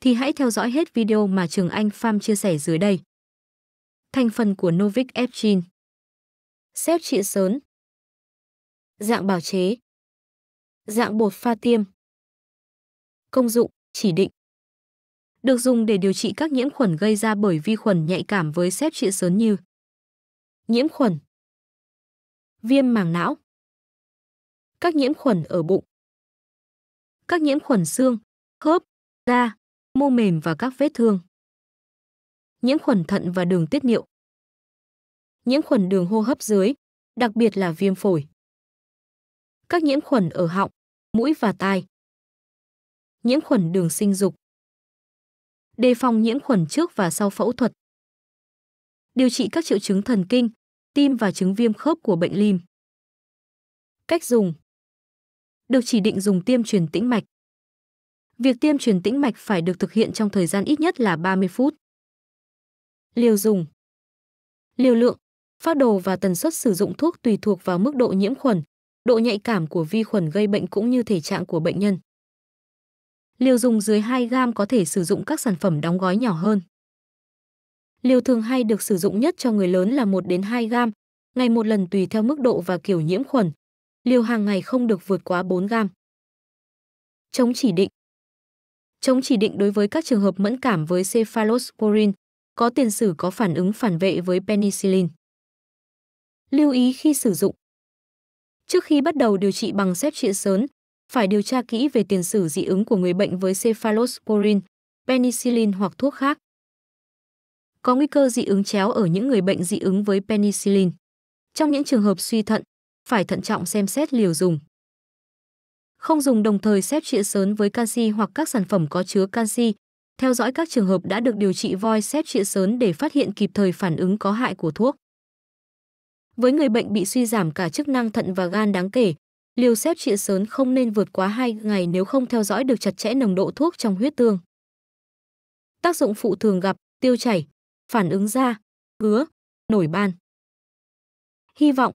thì hãy theo dõi hết video mà Trường Anh Pham chia sẻ dưới đây. Thành phần của Novic Epchin Xếp trị sớn Dạng bảo chế Dạng bột pha tiêm Công dụng, chỉ định Được dùng để điều trị các nhiễm khuẩn gây ra bởi vi khuẩn nhạy cảm với xếp trị sớn như Nhiễm khuẩn Viêm màng não Các nhiễm khuẩn ở bụng Các nhiễm khuẩn xương, khớp, da, mô mềm và các vết thương. Nhiễm khuẩn thận và đường tiết niệu. Nhiễm khuẩn đường hô hấp dưới, đặc biệt là viêm phổi. Các nhiễm khuẩn ở họng, mũi và tai. Nhiễm khuẩn đường sinh dục. Đề phòng nhiễm khuẩn trước và sau phẫu thuật. Điều trị các triệu chứng thần kinh, tim và chứng viêm khớp của bệnh lim. Cách dùng Được chỉ định dùng tiêm truyền tĩnh mạch việc tiêm truyền tĩnh mạch phải được thực hiện trong thời gian ít nhất là 30 phút. Liều dùng Liều lượng, phát đồ và tần suất sử dụng thuốc tùy thuộc vào mức độ nhiễm khuẩn, độ nhạy cảm của vi khuẩn gây bệnh cũng như thể trạng của bệnh nhân. Liều dùng dưới 2 gam có thể sử dụng các sản phẩm đóng gói nhỏ hơn. Liều thường hay được sử dụng nhất cho người lớn là 1 đến 2 gam, ngày một lần tùy theo mức độ và kiểu nhiễm khuẩn. Liều hàng ngày không được vượt quá 4 gam. Chống chỉ định chống chỉ định đối với các trường hợp mẫn cảm với cephalosporin, có tiền sử có phản ứng phản vệ với penicillin. Lưu ý khi sử dụng Trước khi bắt đầu điều trị bằng xét trị sớn, phải điều tra kỹ về tiền sử dị ứng của người bệnh với cephalosporin, penicillin hoặc thuốc khác. Có nguy cơ dị ứng chéo ở những người bệnh dị ứng với penicillin. Trong những trường hợp suy thận, phải thận trọng xem xét liều dùng không dùng đồng thời xếp chĩa sớn với canxi hoặc các sản phẩm có chứa canxi, theo dõi các trường hợp đã được điều trị voi xếp chĩa sớn để phát hiện kịp thời phản ứng có hại của thuốc. Với người bệnh bị suy giảm cả chức năng thận và gan đáng kể, liều xếp chĩa sớn không nên vượt quá 2 ngày nếu không theo dõi được chặt chẽ nồng độ thuốc trong huyết tương. Tác dụng phụ thường gặp, tiêu chảy, phản ứng da, ngứa, nổi ban. Hy vọng